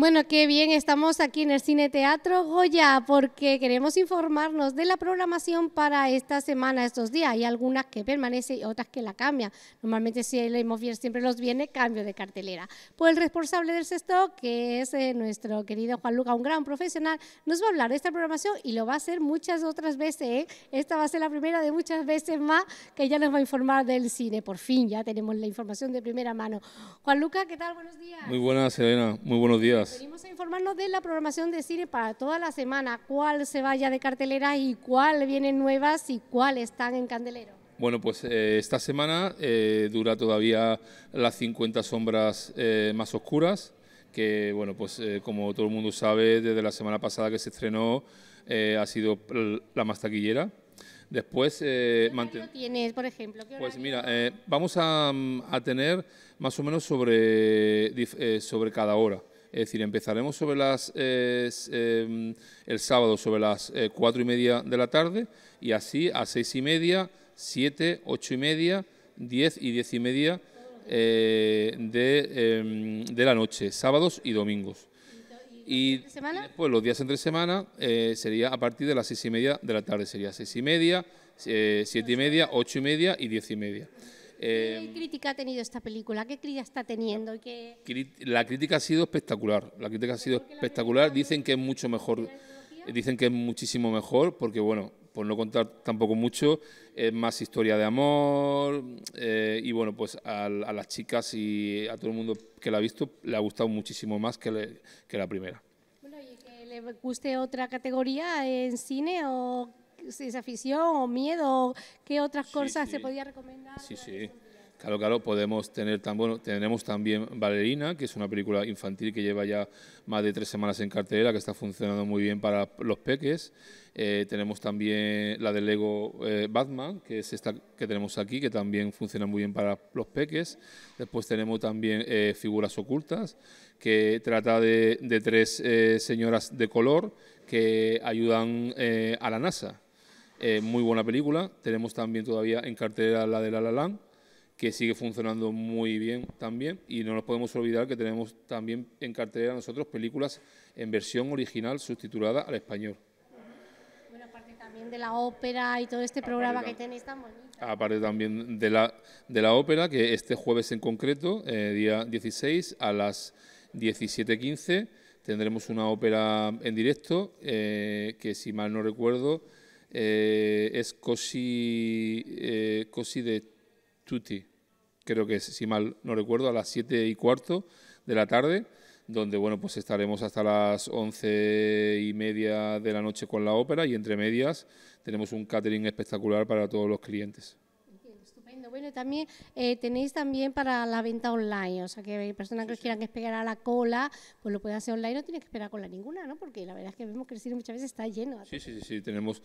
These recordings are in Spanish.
Bueno, qué bien, estamos aquí en el Cine Teatro Goya porque queremos informarnos de la programación para esta semana, estos días. Hay algunas que permanecen y otras que la cambian. Normalmente si leemos bien siempre los viene cambio de cartelera. Pues el responsable del sexto, que es eh, nuestro querido Juan Luca, un gran profesional, nos va a hablar de esta programación y lo va a hacer muchas otras veces. ¿eh? Esta va a ser la primera de muchas veces más que ya nos va a informar del cine. Por fin ya tenemos la información de primera mano. Juan Luca, ¿qué tal? Buenos días. Muy buenas, Elena. Muy buenos días. Venimos a informarnos de la programación de cine para toda la semana, cuál se vaya de cartelera y cuál vienen nuevas y cuál están en candelero. Bueno, pues eh, esta semana eh, dura todavía las 50 sombras eh, más oscuras, que bueno, pues como todo el mundo sabe, desde la semana pasada que se estrenó ha sido la más taquillera. Después, eh, tienes, por ejemplo? pues mira, vamos a, tener más o menos sobre, sobre cada hora. Es decir, empezaremos sobre las, eh, em, el sábado sobre las eh, cuatro y media de la tarde y así a seis y media, siete, ocho y media, diez y diez y media eh, de, em, de, la noche, sábados y domingos. Y pues los días entre semana sería a partir de las seis y media de la tarde, sería seis y media, siete y media, ocho y media y diez y media. Eh, ¿Qué crítica ha tenido esta película? ¿Qué crítica está teniendo? La crítica ha sido espectacular. La crítica ha sido espectacular. Dicen que es mucho mejor. Dicen que es muchísimo mejor porque, bueno, por no contar tampoco mucho, es más historia de amor. Eh, y bueno, pues a, las chicas y a todo el mundo que la ha visto le ha gustado muchísimo más que, la primera. Bueno, ¿y que le guste otra categoría en cine o afición o miedo, qué otras cosas se podía recomendar. Sí, sí. Claro, claro, podemos tener tenemos también Valerina, que es una película infantil que lleva ya más de tres semanas en cartelera, que está funcionando muy bien para los peques. Eh, tenemos también la de Lego eh, Batman, que es esta que tenemos aquí, que también funciona muy bien para los peques. Después tenemos también eh, Figuras Ocultas, que trata de tres señoras de color que ayudan a la NASA eh, muy buena película. Tenemos también todavía en cartelera la de La La Land, que sigue funcionando muy bien también. Y no nos podemos olvidar que tenemos también en cartelera nosotros películas en versión original sustitulada al español. Bueno, aparte también de la ópera y todo este programa que tenéis tan bonito. Aparte también de la, de la ópera, que este jueves en concreto, eh, día 16, a las 17.15, tendremos una ópera en directo, eh, que si mal no recuerdo eh, es Cosi, eh, de Tutti, creo que es, si mal no recuerdo, a las 7 y cuarto de la tarde, donde bueno, pues estaremos hasta las 11 y media de la noche con la ópera y entre medias tenemos un catering espectacular para todos los clientes. Bueno, también eh, tenéis también para la venta online, o sea que hay personas que quieran esperar a la cola, pues lo pueden hacer online, no tienen que esperar cola ninguna, ¿no? Porque la verdad es que vemos que el cine muchas veces está lleno. Sí, sí, sí, tenemos,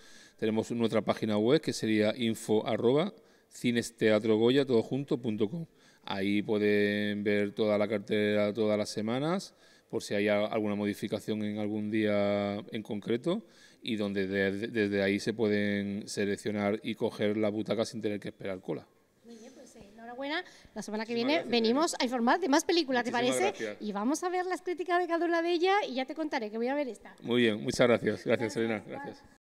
nuestra página web que sería info arroba cinesteatrogoya, todo junto, punto com. Ahí pueden ver toda la cartera todas las semanas, por si hay alguna modificación en algún día en concreto, y donde desde ahí se pueden seleccionar y coger la butaca sin tener que esperar cola buena. La semana que viene venimos a informar de más películas, ¿te parece? Y vamos a ver las críticas de cada una de ellas y ya te contaré que voy a ver esta. Muy bien, muchas gracias. Gracias, Elena. Gracias.